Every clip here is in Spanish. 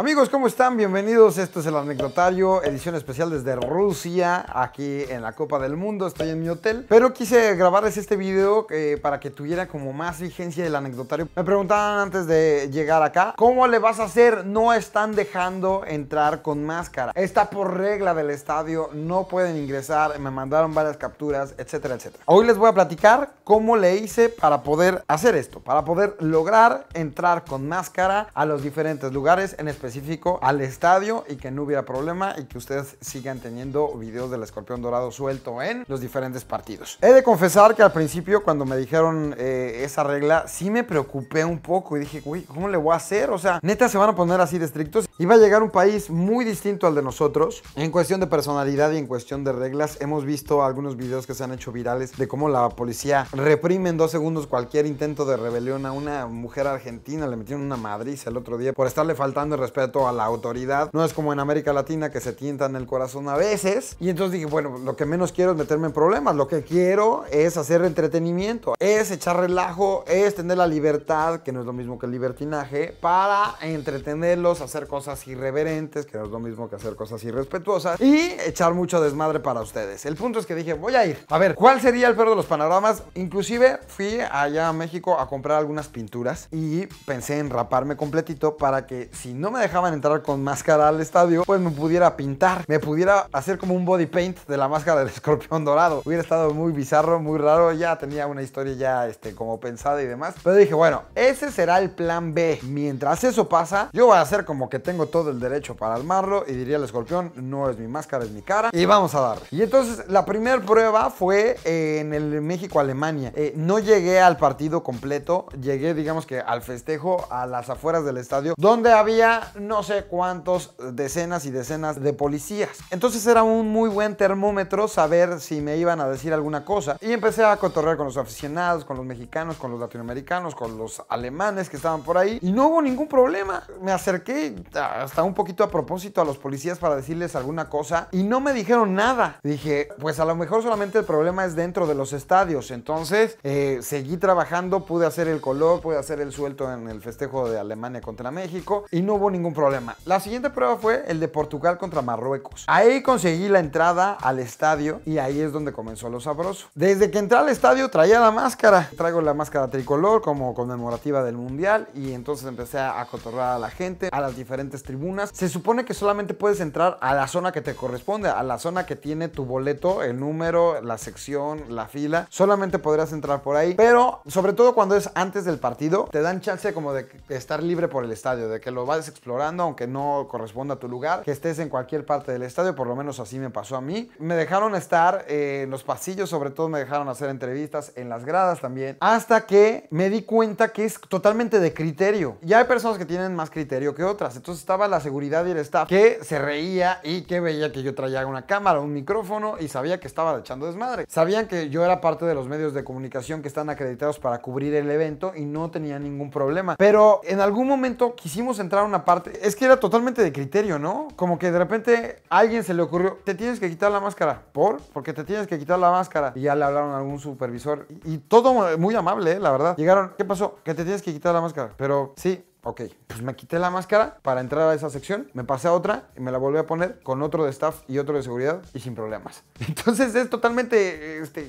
Amigos, ¿cómo están? Bienvenidos. Esto es el anecdotario, edición especial desde Rusia, aquí en la Copa del Mundo. Estoy en mi hotel, pero quise grabarles este video eh, para que tuviera como más vigencia el anecdotario. Me preguntaban antes de llegar acá, ¿cómo le vas a hacer? No están dejando entrar con máscara. Está por regla del estadio, no pueden ingresar. Me mandaron varias capturas, etcétera, etcétera. Hoy les voy a platicar cómo le hice para poder hacer esto, para poder lograr entrar con máscara a los diferentes lugares, en especial específico al estadio y que no hubiera problema y que ustedes sigan teniendo videos del escorpión dorado suelto en los diferentes partidos. He de confesar que al principio cuando me dijeron eh, esa regla sí me preocupé un poco y dije, uy, ¿cómo le voy a hacer? O sea, neta se van a poner así de estrictos. Iba a llegar un país muy distinto al de nosotros. En cuestión de personalidad y en cuestión de reglas, hemos visto algunos videos que se han hecho virales de cómo la policía reprime en dos segundos cualquier intento de rebelión a una mujer argentina. Le metieron una madriz el otro día por estarle faltando el respeto a la autoridad. No es como en América Latina que se tientan el corazón a veces. Y entonces dije, bueno, lo que menos quiero es meterme en problemas. Lo que quiero es hacer entretenimiento, es echar relajo, es tener la libertad, que no es lo mismo que el libertinaje, para entretenerlos, hacer cosas irreverentes, que no es lo mismo que hacer cosas irrespetuosas, y echar mucho desmadre para ustedes. El punto es que dije, voy a ir. A ver, ¿cuál sería el perro de los panoramas? Inclusive fui allá a México a comprar algunas pinturas y pensé en raparme completito para que si no me dejaban entrar con máscara al estadio, pues me pudiera pintar, me pudiera hacer como un body paint de la máscara del escorpión dorado. Hubiera estado muy bizarro, muy raro, ya tenía una historia ya este, como pensada y demás. Pero dije, bueno, ese será el plan B. Mientras eso pasa, yo voy a hacer como que tengo todo el derecho para armarlo y diría el escorpión, no es mi máscara, es mi cara y vamos a darle. Y entonces la primera prueba fue eh, en el México-Alemania. Eh, no llegué al partido completo, llegué digamos que al festejo a las afueras del estadio donde había no sé cuántos decenas y decenas de policías. Entonces era un muy buen termómetro saber si me iban a decir alguna cosa y empecé a cotorrear con los aficionados, con los mexicanos, con los latinoamericanos, con los alemanes que estaban por ahí y no hubo ningún problema. Me acerqué, hasta un poquito a propósito a los policías para decirles alguna cosa y no me dijeron nada. Dije, pues a lo mejor solamente el problema es dentro de los estadios. Entonces eh, seguí trabajando, pude hacer el color, pude hacer el suelto en el festejo de Alemania contra México y no hubo ningún problema. La siguiente prueba fue el de Portugal contra Marruecos. Ahí conseguí la entrada al estadio y ahí es donde comenzó lo sabroso. Desde que entré al estadio traía la máscara. Traigo la máscara tricolor como conmemorativa del mundial y entonces empecé a cotorrar a la gente, a las diferentes tribunas. Se supone que solamente puedes entrar a la zona que te corresponde, a la zona que tiene tu boleto, el número, la sección, la fila. Solamente podrías entrar por ahí, pero sobre todo cuando es antes del partido, te dan chance como de estar libre por el estadio, de que lo vayas explorando aunque no corresponda a tu lugar, que estés en cualquier parte del estadio, por lo menos así me pasó a mí. Me dejaron estar eh, en los pasillos, sobre todo me dejaron hacer entrevistas en las gradas también, hasta que me di cuenta que es totalmente de criterio. Ya hay personas que tienen más criterio que otras, entonces estaba la seguridad y el staff que se reía y que veía que yo traía una cámara, un micrófono y sabía que estaba echando desmadre. Sabían que yo era parte de los medios de comunicación que están acreditados para cubrir el evento y no tenía ningún problema. Pero en algún momento quisimos entrar a una parte, es que era totalmente de criterio, ¿no? Como que de repente a alguien se le ocurrió, te tienes que quitar la máscara. ¿Por? Porque te tienes que quitar la máscara. Y ya le hablaron a algún supervisor y, todo muy amable, ¿eh? la verdad. Llegaron, ¿qué pasó? Que te tienes que quitar la máscara. Pero sí, Ok, pues me quité la máscara para entrar a esa sección, me pasé a otra y me la volví a poner con otro de staff y otro de seguridad y sin problemas. Entonces es totalmente este,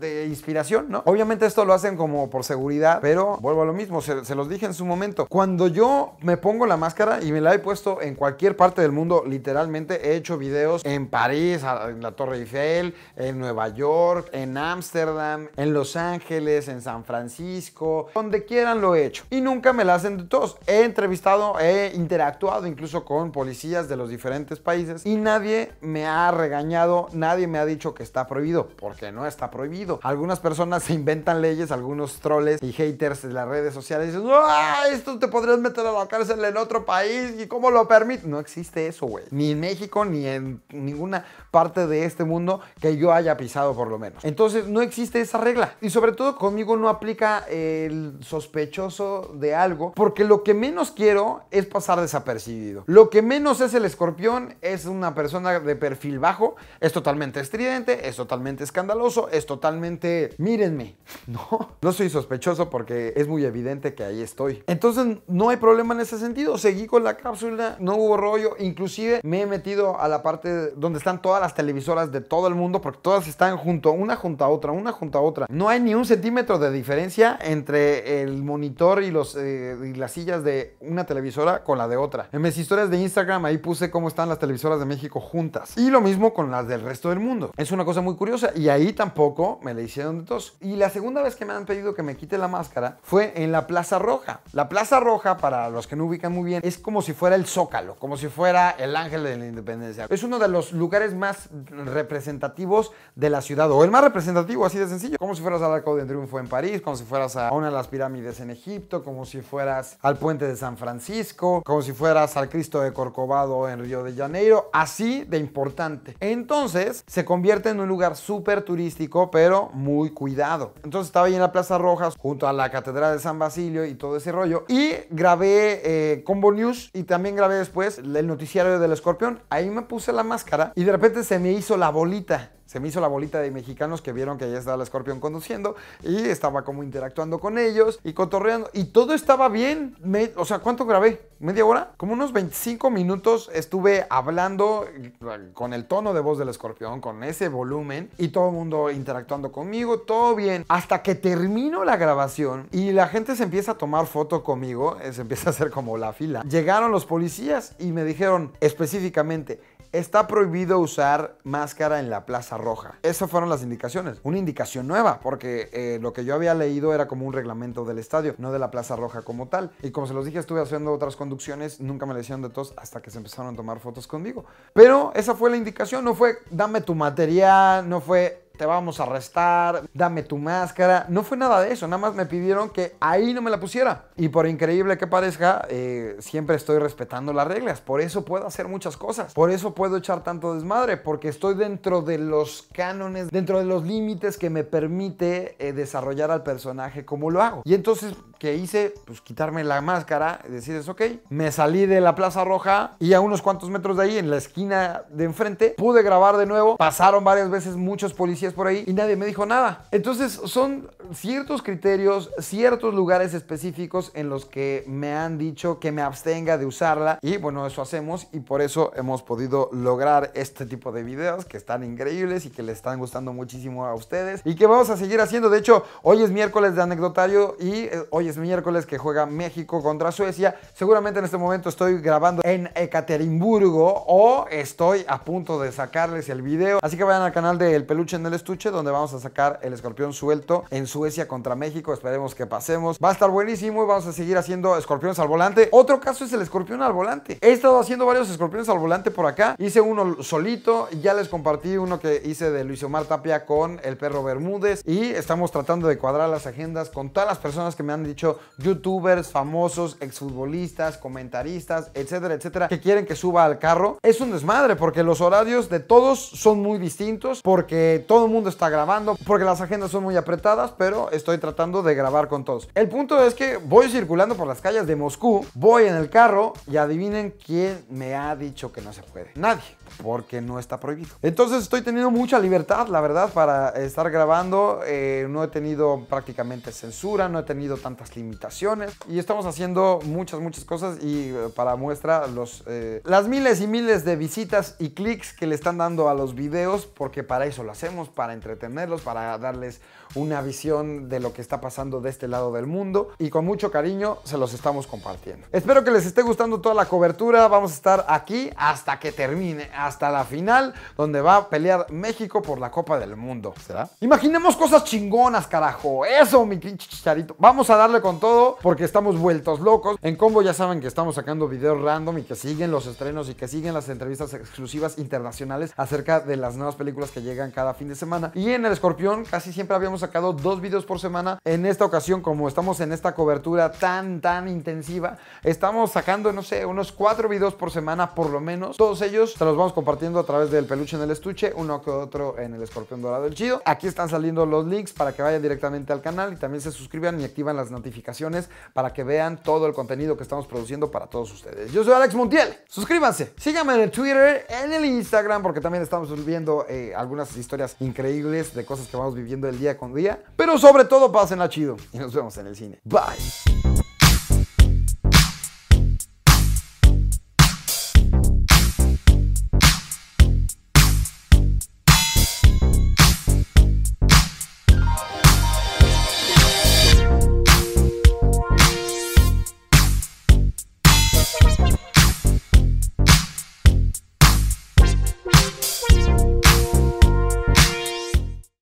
de inspiración, ¿no? Obviamente esto lo hacen como por seguridad, pero vuelvo a lo mismo, se, se los dije en su momento. Cuando yo me pongo la máscara y me la he puesto en cualquier parte del mundo, literalmente he hecho videos en París, en la Torre Eiffel, en Nueva York, en Ámsterdam, en Los Ángeles, en San Francisco, donde quieran lo he hecho. Y nunca me la hacen de todos he entrevistado, he interactuado incluso con policías de los diferentes países y nadie me ha regañado, nadie me ha dicho que está prohibido, porque no está prohibido. Algunas personas se inventan leyes, algunos troles y haters de las redes sociales dicen, ¡ah! Esto te podrías meter a la cárcel en otro país y cómo lo permite. No existe eso, güey. Ni en México, ni en ninguna parte de este mundo que yo haya pisado por lo menos. Entonces no existe esa regla. Y sobre todo conmigo no aplica el sospechoso de algo, porque lo que menos quiero es pasar desapercibido. Lo que menos es el escorpión es una persona de perfil bajo, es totalmente estridente, es totalmente escandaloso, es totalmente, mírenme, ¿no? No soy sospechoso porque es muy evidente que ahí estoy. Entonces no hay problema en ese sentido, seguí con la cápsula, no hubo rollo, inclusive me he metido a la parte donde están todas las televisoras de todo el mundo porque todas están junto, una junto a otra, una junto a otra. No hay ni un centímetro de diferencia entre el monitor y, los, eh, y la silla de una televisora con la de otra. En mis historias de Instagram ahí puse cómo están las televisoras de México juntas. Y lo mismo con las del resto del mundo. Es una cosa muy curiosa y ahí tampoco me le hicieron de tos. Y la segunda vez que me han pedido que me quite la máscara fue en la Plaza Roja. La Plaza Roja, para los que no ubican muy bien, es como si fuera el Zócalo, como si fuera el Ángel de la Independencia. Es uno de los lugares más representativos de la ciudad, o el más representativo, así de sencillo. Como si fueras al Arco de Triunfo en París, como si fueras a una de las pirámides en Egipto, como si fueras al puente de San Francisco, como si fuera al Cristo de Corcovado en Río de Janeiro, así de importante. Entonces se convierte en un lugar súper turístico, pero muy cuidado. Entonces estaba ahí en la Plaza Rojas, junto a la Catedral de San Basilio y todo ese rollo, y grabé eh, Combo News y también grabé después el noticiario del escorpión. Ahí me puse la máscara y de repente se me hizo la bolita se me hizo la bolita de mexicanos que vieron que ya estaba el escorpión conduciendo y estaba como interactuando con ellos y cotorreando y todo estaba bien. o sea, ¿cuánto grabé? ¿Media hora? Como unos 25 minutos estuve hablando eh, con el tono de voz del escorpión, con ese volumen y todo el mundo interactuando conmigo, todo bien. Hasta que termino la grabación y la gente se empieza a tomar foto conmigo, eh, se empieza a hacer como la fila. Llegaron los policías y me dijeron específicamente, Está prohibido usar máscara en la Plaza Roja. Esas fueron las indicaciones. Una indicación nueva, porque eh, lo que yo había leído era como un reglamento del estadio, no de la Plaza Roja como tal. Y como se los dije, estuve haciendo otras conducciones, nunca me le hicieron de tos hasta que se empezaron a tomar fotos conmigo. Pero esa fue la indicación, no fue dame tu material, no fue te vamos a arrestar, dame tu máscara. No fue nada de eso, nada más me pidieron que ahí no me la pusiera. Y por increíble que parezca, eh, siempre estoy respetando las reglas. Por eso puedo hacer muchas cosas. Por eso puedo echar tanto desmadre, porque estoy dentro de los cánones, dentro de los límites que me permite eh, desarrollar al personaje como lo hago. Y entonces, ¿qué hice? Pues quitarme la máscara, decirles, ok, me salí de la Plaza Roja y a unos cuantos metros de ahí, en la esquina de enfrente, pude grabar de nuevo. Pasaron varias veces muchos policías por ahí y nadie me dijo nada. Entonces son ciertos criterios, ciertos lugares específicos en los que me han dicho que me abstenga de usarla y bueno, eso hacemos y por eso hemos podido lograr este tipo de videos que están increíbles y que les están gustando muchísimo a ustedes y que vamos a seguir haciendo. De hecho, hoy es miércoles de anecdotario y eh, hoy es miércoles que juega México contra Suecia. Seguramente en este momento estoy grabando en Ekaterimburgo o estoy a punto de sacarles el video. Así que vayan al canal del El Peluche en el estuche donde vamos a sacar el escorpión suelto en Suecia contra México. Esperemos que pasemos. Va a estar buenísimo y vamos a seguir haciendo escorpiones al volante. Otro caso es el escorpión al volante. He estado haciendo varios escorpiones al volante por acá. Hice uno solito. Ya les compartí uno que hice de Luis Omar Tapia con el perro Bermúdez. Y estamos tratando de cuadrar las agendas con todas las personas que me han dicho youtubers, famosos, exfutbolistas, comentaristas, etcétera, etcétera, que quieren que suba al carro. Es un desmadre porque los horarios de todos son muy distintos porque todo mundo está grabando porque las agendas son muy apretadas, pero estoy tratando de grabar con todos. El punto es que voy circulando por las calles de Moscú, voy en el carro y adivinen quién me ha dicho que no se puede. Nadie, porque no está prohibido. Entonces estoy teniendo mucha libertad, la verdad, para estar grabando. Eh, no he tenido prácticamente censura, no he tenido tantas limitaciones y estamos haciendo muchas, muchas cosas y eh, para muestra los, eh, las miles y miles de visitas y clics que le están dando a los videos porque para eso lo hacemos para entretenerlos, para darles una visión de lo que está pasando de este lado del mundo y con mucho cariño se los estamos compartiendo. Espero que les esté gustando toda la cobertura, vamos a estar aquí hasta que termine, hasta la final donde va a pelear México por la Copa del Mundo, ¿será? Imaginemos cosas chingonas, carajo, eso mi pinche chicharito. Vamos a darle con todo porque estamos vueltos locos. En Combo ya saben que estamos sacando videos random y que siguen los estrenos y que siguen las entrevistas exclusivas internacionales acerca de las nuevas películas que llegan cada fin de semana. Y en el escorpión casi siempre habíamos sacado dos videos por semana. En esta ocasión, como estamos en esta cobertura tan, tan intensiva, estamos sacando, no sé, unos cuatro videos por semana por lo menos. Todos ellos se los vamos compartiendo a través del peluche en el estuche, uno que otro en el escorpión dorado el chido. Aquí están saliendo los links para que vayan directamente al canal y también se suscriban y activan las notificaciones para que vean todo el contenido que estamos produciendo para todos ustedes. Yo soy Alex Montiel. Suscríbanse, síganme en el Twitter, en el Instagram, porque también estamos subiendo eh, algunas historias increíbles de cosas que vamos viviendo el día con día. Pero sobre todo, pasen pásenla chido y nos vemos en el cine. Bye.